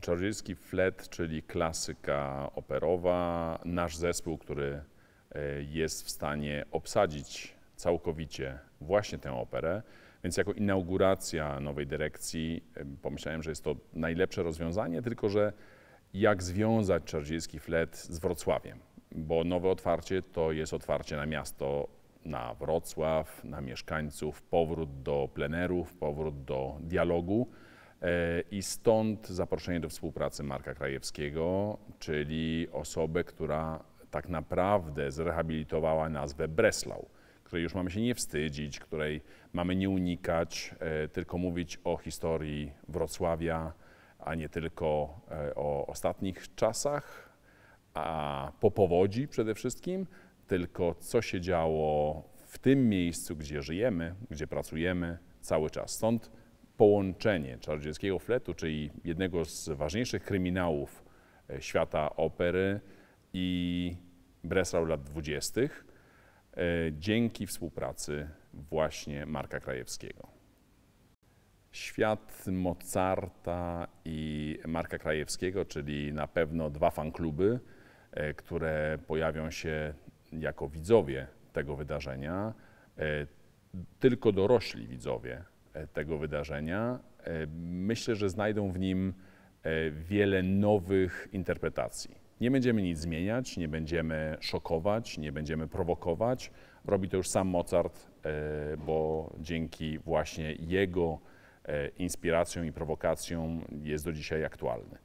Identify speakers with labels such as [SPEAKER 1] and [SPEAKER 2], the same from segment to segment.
[SPEAKER 1] Czarzyński flet, czyli klasyka operowa, nasz zespół, który e, jest w stanie obsadzić całkowicie właśnie tę operę. Więc jako inauguracja nowej dyrekcji e, pomyślałem, że jest to najlepsze rozwiązanie, tylko że jak związać Czarzyński Flet z Wrocławiem, bo nowe otwarcie to jest otwarcie na miasto, na Wrocław, na mieszkańców, powrót do plenerów, powrót do dialogu. E, I stąd zaproszenie do współpracy Marka Krajewskiego, czyli osobę, która tak naprawdę zrehabilitowała nazwę Breslau, której już mamy się nie wstydzić, której mamy nie unikać, e, tylko mówić o historii Wrocławia, a nie tylko e, o ostatnich czasach, a po powodzi przede wszystkim, tylko co się działo w tym miejscu, gdzie żyjemy, gdzie pracujemy cały czas. Stąd połączenie czarodziejskiego Fletu, czyli jednego z ważniejszych kryminałów e, świata opery i Breslau lat 20., e, dzięki współpracy właśnie Marka Krajewskiego. Świat Mozarta i Marka Krajewskiego, czyli na pewno dwa fankluby, e, które pojawią się jako widzowie tego wydarzenia, tylko dorośli widzowie E, tego wydarzenia. E, myślę, że znajdą w nim e, wiele nowych interpretacji. Nie będziemy nic zmieniać, nie będziemy szokować, nie będziemy prowokować. Robi to już sam Mozart, bo dzięki właśnie jego inspiracjom i prowokacjom jest do dzisiaj aktualny.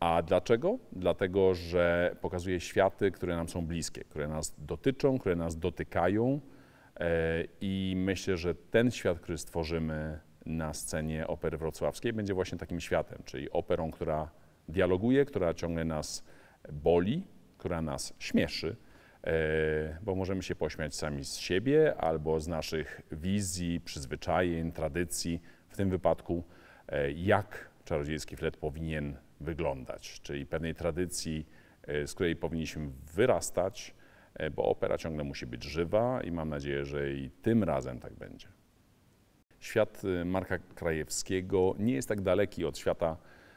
[SPEAKER 1] A dlaczego? Dlatego, że pokazuje światy, które nam są bliskie, które nas dotyczą, które nas dotykają. E, I myślę, że ten świat, który stworzymy na scenie opery wrocławskiej, będzie właśnie takim światem, czyli operą, która dialoguje, która ciągle nas boli, która nas śmieszy, e, bo możemy się pośmiać sami z siebie albo z naszych wizji, przyzwyczajeń, tradycji. W tym wypadku, e, jak czarodziejski flet powinien wyglądać, czyli pewnej tradycji, z której powinniśmy wyrastać, E, bo opera ciągle musi być żywa i mam nadzieję, że i tym razem tak będzie. Świat y, Marka Krajewskiego nie jest tak daleki od świata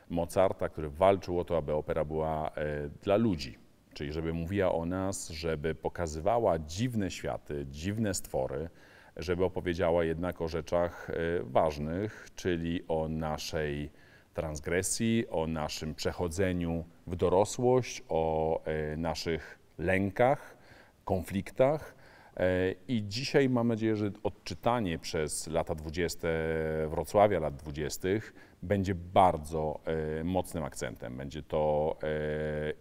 [SPEAKER 1] Mozarta, który walczył o to, aby opera była e, dla ludzi, czyli żeby mówiła o nas, żeby pokazywała dziwne światy, dziwne stwory, żeby opowiedziała jednak o rzeczach e, ważnych, czyli o naszej transgresji, o naszym przechodzeniu w dorosłość, o naszych lękach, konfliktach. E, I dzisiaj mam nadzieję, że odczytanie przez lata 20 Wrocławia, lat 20 będzie bardzo e, mocnym akcentem. Będzie to e,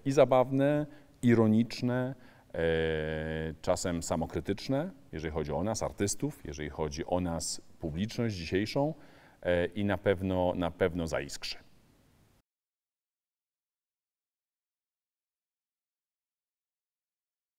[SPEAKER 1] i zabawne, ironiczne, czasem samokrytyczne, jeżeli chodzi o nas, artystów, jeżeli chodzi o nas, publiczność dzisiejszą i na pewno, na pewno zaiskrzy.